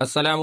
असलम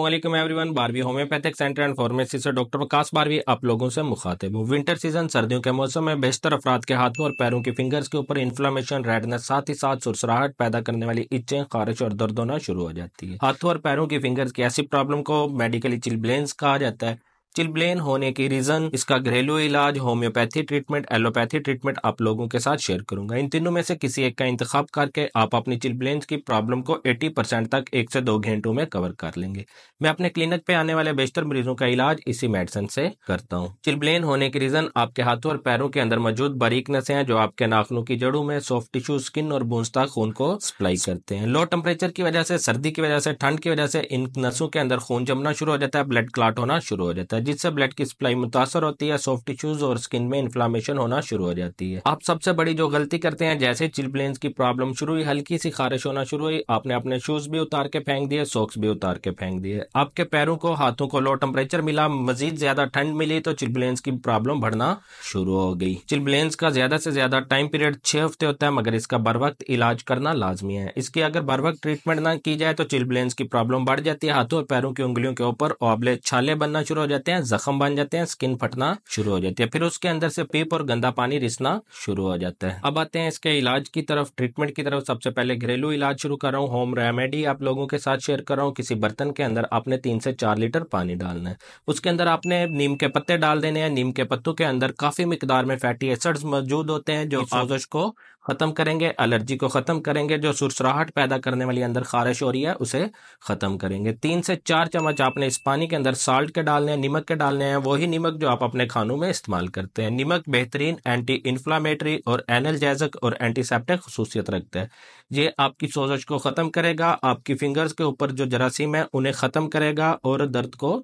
वन बारवी homeopathic centre and pharmacy से डॉक्टर प्रकाश बारहवीं आप लोगों से मुखातिब हूँ विंटर सीजन सर्दियों के मौसम में बेहतर अफराद के हाथों और पैरों की फिंगर्स के ऊपर इन्फ्लामेशन रेडनेस साथ ही साथ सुरसराहट पैदा करने वाली इच्छे खारिश और दर्द होना शुरू हो जाती है हाथों और पैरों की फिंगर्स की ऐसी प्रॉब्लम को मेडिकली चिलब्लेंस कहा जाता है चिलब्लेन होने की रीजन इसका घरेलू इलाज होम्योपैथी ट्रीटमेंट एलोपैथी ट्रीटमेंट आप लोगों के साथ शेयर करूंगा इन तीनों में से किसी एक का इंतखब करके आप अपनी चिलब्लेन की प्रॉब्लम को 80 परसेंट तक एक से दो घंटों में कवर कर लेंगे मैं अपने क्लिनिक पे आने वाले बेशतर मरीजों का इलाज इसी मेडिसिन से करता हूँ चिलब्लेन होने के रीजन आपके हाथों और पैरों के अंदर मौजूद बारीक नशे हैं जो आपके नाखनों की जड़ों में सॉफ्ट टिश्यू स्किन और बोन्स तक खून को सप्लाई करते हैं लो टेम्परेचर की वजह से सर्दी की वजह से ठंड की वजह से इन नसों के अंदर खून जमना शुरू हो जाता है ब्लड क्लाट होना शुरू हो जाता है जिससे ब्लड की सप्लाई मुतासर होती है सॉफ्ट टिश्यूज और स्किन में इन्फ्लामेशन होना शुरू हो जाती है आप सबसे बड़ी जो गलती करते हैं जैसे चिलब्लेन्स की प्रॉब्लम शुरू हुई हल्की सी खारिश होना शुरू हुई आपने अपने शूज भी उतार के फेंक दिए सॉक्स भी उतार के फेंक दिए आपके पैरों को हाथों को लो टेम्परेचर मिला मजीद ज्यादा ठंड मिली तो चिलब्लेन्स की प्रॉब्लम बढ़ना शुरू हो गई चिलब्लेन्स का ज्यादा से ज्यादा टाइम पीरियड छह हफ्ते होता है मगर इसका बर वक्त इलाज करना लाजमी है इसकी अगर बर वक्त ट्रीटमेंट ना की जाए तो चिलब्लेन्स की प्रॉब्लम बढ़ जाती है हाथों और पैरों की उंगलियों के ऊपर ओबले छाले बनना शुरू हो जाते हैं हैं जख्म बन जाते हैं स्किन फटना शुरू हो जाती है फिर उसके अंदर से पेप और गंदा पानी रिसना शुरू हो जाता है अब आते हैं इसके इलाज की तरफ ट्रीटमेंट की तरफ सबसे पहले घरेलू इलाज शुरू कर रहा हूँ होम रेमेडी आप लोगों के साथ शेयर कर रहा हूँ किसी बर्तन के अंदर आपने तीन से चार लीटर पानी डालना है उसके अंदर आपने नीम के पत्ते डाल देने हैं नीम के पत्तों के अंदर काफी मिकदार में फैटी एसिड्स मौजूद होते हैं जो सोजश को ख़त्म करेंगे एलर्जी को ख़त्म करेंगे जो सुरसराहट पैदा करने वाली अंदर खारिश हो रही है उसे ख़त्म करेंगे तीन से चार चम्मच आपने इस पानी के अंदर साल्ट के डालने हैं नमक के डालने हैं वही नमक जो आप अपने खानों में इस्तेमाल करते हैं नमक बेहतरीन एंटी इन्फ्लामेटरी और एनर्जेजिक और एंटीसेप्टिक खसूसियत रखता है ये आपकी सोजश को ख़त्म करेगा आपकी फिंगर्स के ऊपर जो जरासीम है उन्हें ख़त्म करेगा और दर्द को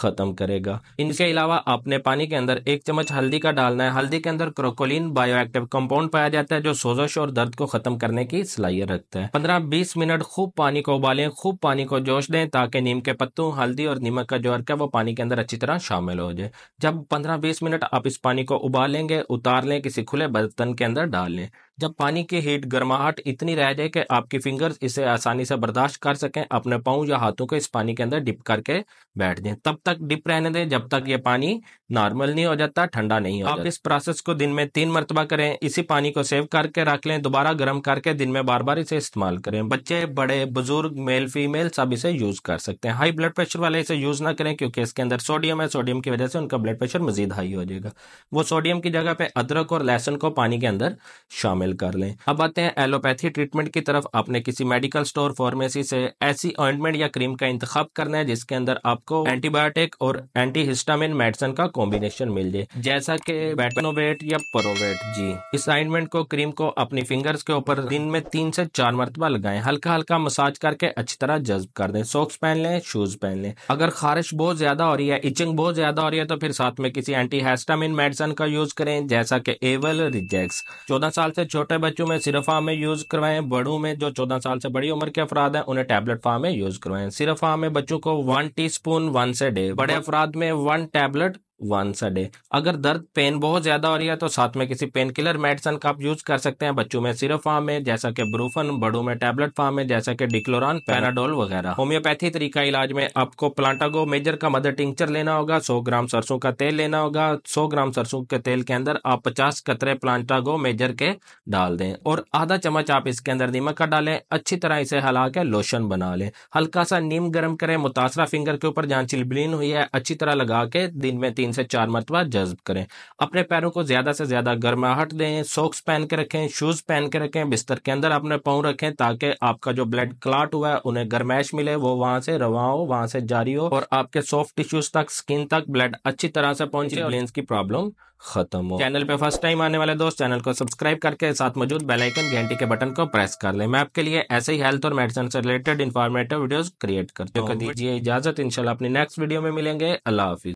खत्म करेगा इनके अलावा आपने पानी के अंदर एक चम्मच हल्दी का डालना है हल्दी के अंदर क्रोकोलिन बायोएक्टिव कंपाउंड पाया जाता है जो सोजश और दर्द को खत्म करने की सलाहियत रखता है पंद्रह बीस मिनट खूब पानी को उबालें खूब पानी को जोश दें ताकि नीम के पत्तों हल्दी और नीमक का जो अर्क है वो पानी के अंदर अच्छी तरह शामिल हो जाए जब पंद्रह बीस मिनट आप इस पानी को उबालेंगे उतार लें किसी खुले बर्तन के अंदर डाल लें जब पानी की हीट गर्माहट इतनी रह जाए कि आपकी फिंगर्स इसे आसानी से बर्दाश्त कर सकें अपने पाँव या हाथों को इस पानी के अंदर डिप करके बैठ दें तब तक डिप रहने दें जब तक ये पानी नॉर्मल नहीं हो जाता ठंडा नहीं हो आप इस प्रोसेस को दिन में तीन मरतबा करें इसी पानी को सेव करके रख लें दोबारा गर्म करके दिन में बार बार इसे इस्तेमाल करें बच्चे बड़े बुजुर्ग मेल फीमेल सब इसे यूज कर सकते हैं हाई ब्लड प्रेशर वाले इसे यूज ना करें क्योंकि इसके अंदर सोडियम है सोडियम की वजह से उनका ब्लड प्रेशर मजीद हाई हो जाएगा वो सोडियम की जगह पे अदरक और लहसुन को पानी के अंदर शामिल शामिल कर लें अब आते हैं एलोपैथी ट्रीटमेंट की तरफ आपने किसी मेडिकल स्टोर फार्मेसी से ऐसी ऑइंटमेंट या क्रीम का इंतखब करना है जिसके अंदर आपको एंटीबायोटिक और एंटी हिस्टामिन मेडिसिन का कॉम्बिनेशन मिल जाए जैसा की बैटनोवेट या प्रोवेट जी इस ऑइंटमेंट को क्रीम को अपनी फिंगर्स के ऊपर दिन में तीन से चार मरतबा लगाए हल्का हल्का मसाज करके अच्छी तरह जज्ब कर दें सॉक्स पहन लें शूज पहन लें अगर खारिश बहुत ज्यादा हो रही है इचिंग बहुत ज्यादा हो रही है तो फिर साथ में किसी एंटी हेस्टामिन मेडिसिन का यूज करें जैसा कि एवल रिजेक्स चौदह साल से छोटे बच्चों में सिरफा में यूज़ करवाएं बड़ों में जो चौदह साल से बड़ी उम्र के अफराद हैं उन्हें टैबलेट फार्म में यूज़ करवाएं सिरफा में बच्चों को वन टी स्पून वन से डे बड़े अफराद में one tablet once a day अगर दर्द पेन बहुत ज़्यादा हो रही है तो साथ में किसी पेन किलर मेडिसन का आप यूज कर सकते हैं बच्चों में सिरप फार्म है जैसा कि ब्रूफन बड़ों में टैबलेट फार्म है जैसा कि डिक्लोरान पैराडोल वगैरह होम्योपैथी तरीका इलाज में आपको प्लांटागो मेजर का मदर टिंचर लेना होगा सौ ग्राम सरसों का तेल लेना होगा सौ ग्राम सरसों के तेल के अंदर आप पचास कतरे प्लांटागो मेजर के डाल दें और आधा चम्मच आप इसके अंदर नीमक का डालें अच्छी तरह इसे हला के लोशन बना लें हल्का सा नीम गर्म करें मुतासरा फिंगर के ऊपर जहाँ चिलबलिन हुई है अच्छी तरह लगा के दिन में तीन तीन से चार मरतबा जज्ब करें अपने पैरों को ज़्यादा से ज़्यादा गर्माहट दें सॉक्स पहन के रखें शूज़ पहन के रखें बिस्तर के अंदर अपने पाँव रखें ताकि आपका जो ब्लड क्लाट हुआ है उन्हें गर्मैश मिले वो वहां से रवा हो वहां से जारी हो और आपके सॉफ्ट टिश्यूज तक स्किन तक ब्लड अच्छी तरह से पहुंचे लेंस की प्रॉब्लम खत्म हो चैनल पे फर्स्ट टाइम आने वाले दोस्त चैनल को सब्सक्राइब करके साथ मौजूद बेल आइकन घंटी के बटन को प्रेस कर लें मैं आपके लिए ऐसे ही हेल्थ और मेडिसिन से रिलेटेड इन्फॉर्मेटिव वीडियोस क्रिएट करता हूँ दीजिए इजाजत इंशाल्लाह अपनी नेक्स्ट वीडियो में मिलेंगे अल्लाह हाफिज